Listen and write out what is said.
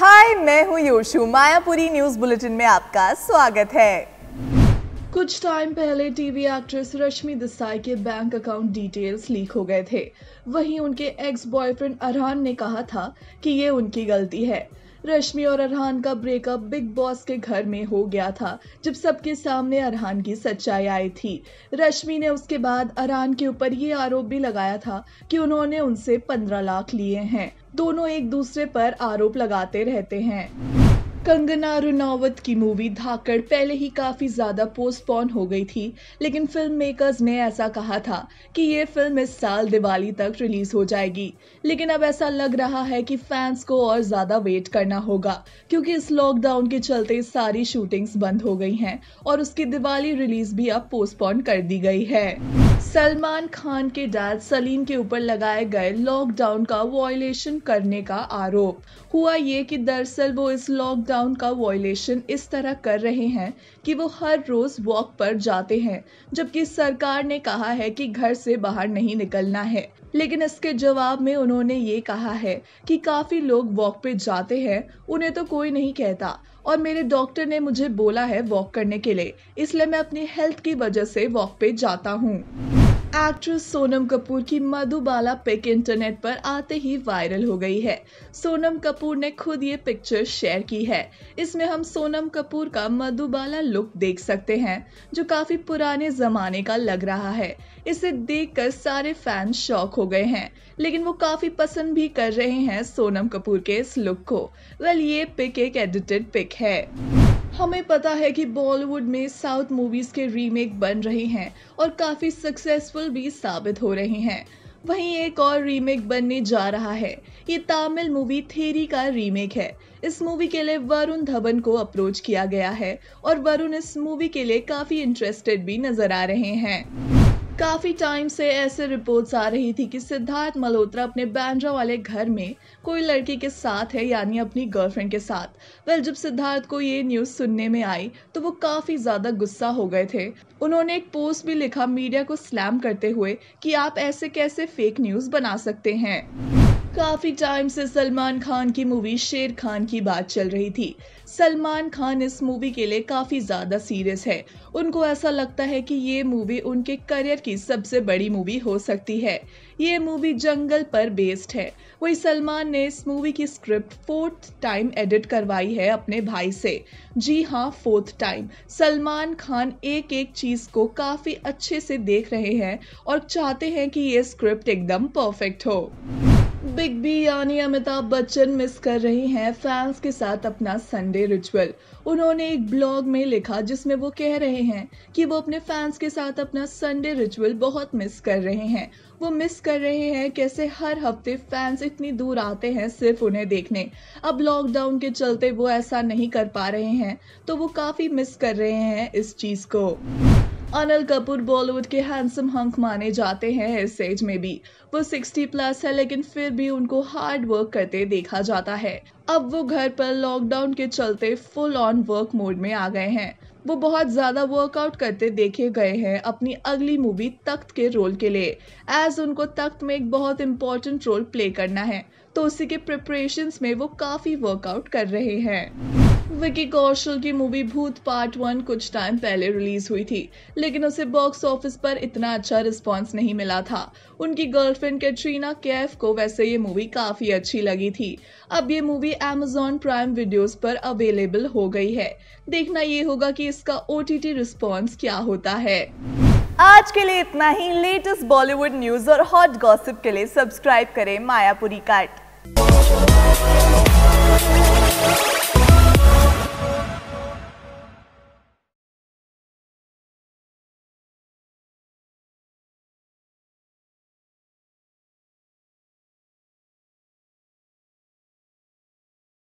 हाय मैं हूँ योशु Mayapuri news bulletin में आपका स्वागत है कुछ टाइम पहले टीवी एक्ट्रेस रश्मि देसाई के बैंक अकाउंट डिटेल्स लीक हो गए थे वहीं उनके एक्स बॉयफ्रेंड अरहान ने कहा था कि ये उनकी गलती है रश्मि और अरहान का ब्रेकअप बिग बॉस के घर में हो गया था जब सबके सामने अरहान की सच्चाई आई थी रश्मि ने उसके बाद अरहान के ऊपर ये आरोप भी लगाया था कि उन्होंने उनसे पंद्रह लाख लिए हैं दोनों एक दूसरे पर आरोप लगाते रहते हैं कंगना रुनावत की मूवी धाकड़ पहले ही काफ़ी ज़्यादा पोस्टपोन हो गई थी लेकिन फिल्म मेकर्स ने ऐसा कहा था कि ये फिल्म इस साल दिवाली तक रिलीज़ हो जाएगी लेकिन अब ऐसा लग रहा है कि फैंस को और ज़्यादा वेट करना होगा क्योंकि इस लॉकडाउन के चलते सारी शूटिंग्स बंद हो गई हैं और उसकी दिवाली रिलीज़ भी अब पोस्टपोन कर दी गई है सलमान खान के डैड सलीम के ऊपर लगाए गए लॉकडाउन का वॉयलेशन करने का आरोप हुआ ये कि दरअसल वो इस लॉकडाउन का वॉयलेशन इस तरह कर रहे हैं कि वो हर रोज वॉक पर जाते हैं जबकि सरकार ने कहा है कि घर से बाहर नहीं निकलना है लेकिन इसके जवाब में उन्होंने ये कहा है कि काफी लोग वॉक पे जाते हैं उन्हें तो कोई नहीं कहता और मेरे डॉक्टर ने मुझे बोला है वॉक करने के लिए इसलिए मैं अपनी हेल्थ की वजह से वॉक पे जाता हूँ एक्ट्रेस सोनम कपूर की मधुबाला पिक इंटरनेट पर आते ही वायरल हो गई है सोनम कपूर ने खुद ये पिक्चर शेयर की है इसमें हम सोनम कपूर का मधुबाला लुक देख सकते हैं जो काफी पुराने जमाने का लग रहा है इसे देखकर सारे फैन शौक हो गए हैं लेकिन वो काफी पसंद भी कर रहे हैं सोनम कपूर के इस लुक को वेल ये पिक एक एडिटेड पिक है हमें पता है कि बॉलीवुड में साउथ मूवीज़ के रीमेक बन रहे हैं और काफ़ी सक्सेसफुल भी साबित हो रहे हैं वहीं एक और रीमेक बनने जा रहा है ये तमिल मूवी थेरी का रीमेक है इस मूवी के लिए वरुण धवन को अप्रोच किया गया है और वरुण इस मूवी के लिए काफ़ी इंटरेस्टेड भी नज़र आ रहे हैं काफ़ी टाइम से ऐसे रिपोर्ट्स आ रही थी कि सिद्धार्थ मल्होत्रा अपने बैंड्रा वाले घर में कोई लड़की के साथ है यानी अपनी गर्लफ्रेंड के साथ वेल well, जब सिद्धार्थ को ये न्यूज़ सुनने में आई तो वो काफ़ी ज़्यादा गुस्सा हो गए थे उन्होंने एक पोस्ट भी लिखा मीडिया को स्लैम करते हुए कि आप ऐसे कैसे फेक न्यूज़ बना सकते हैं काफी टाइम से सलमान खान की मूवी शेर खान की बात चल रही थी सलमान खान इस मूवी के लिए काफी ज्यादा सीरियस है उनको ऐसा लगता है कि ये मूवी उनके करियर की सबसे बड़ी मूवी हो सकती है ये मूवी जंगल पर बेस्ड है वही सलमान ने इस मूवी की स्क्रिप्ट फोर्थ टाइम एडिट करवाई है अपने भाई से जी हाँ फोर्थ टाइम सलमान खान एक एक चीज को काफी अच्छे से देख रहे हैं और चाहते हैं कि ये स्क्रिप्ट एकदम परफेक्ट हो बिग बी यानी अमिताभ बच्चन मिस कर रही हैं फैंस के साथ अपना संडे रिचुअल उन्होंने एक ब्लॉग में लिखा जिसमें वो कह रहे हैं कि वो अपने फैंस के साथ अपना संडे रिचुअल बहुत मिस कर रहे हैं वो मिस कर रहे हैं कैसे हर हफ्ते फैंस इतनी दूर आते हैं सिर्फ उन्हें देखने अब लॉकडाउन के चलते वो ऐसा नहीं कर पा रहे हैं तो वो काफ़ी मिस कर रहे हैं इस चीज़ को अनिल कपूर बॉलीवुड के हैंडसम हंक माने जाते हैं इस एज में भी वो 60 प्लस है लेकिन फिर भी उनको हार्ड वर्क करते देखा जाता है अब वो घर पर लॉकडाउन के चलते फुल ऑन वर्क मोड में आ गए हैं वो बहुत ज्यादा वर्कआउट करते देखे गए हैं अपनी अगली मूवी तख्त के रोल के लिए एज उनको तख्त में एक बहुत इंपॉर्टेंट रोल प्ले करना है तो उसी के प्रिपरेशन में वो काफी वर्कआउट कर रहे हैं विकी कौशल की मूवी भूत पार्ट वन कुछ टाइम पहले रिलीज हुई थी लेकिन उसे बॉक्स ऑफिस पर इतना अच्छा रिस्पॉन्स नहीं मिला था उनकी गर्लफ्रेंड कैटरीना कैफ को वैसे ये मूवी काफी अच्छी लगी थी अब ये मूवी एमेजॉन प्राइम वीडियोस पर अवेलेबल हो गई है देखना ये होगा कि इसका ओ टी रिस्पॉन्स क्या होता है आज के लिए इतना ही लेटेस्ट बॉलीवुड न्यूज और हॉट गॉसिप के लिए सब्सक्राइब करें मायापुरी कार्ट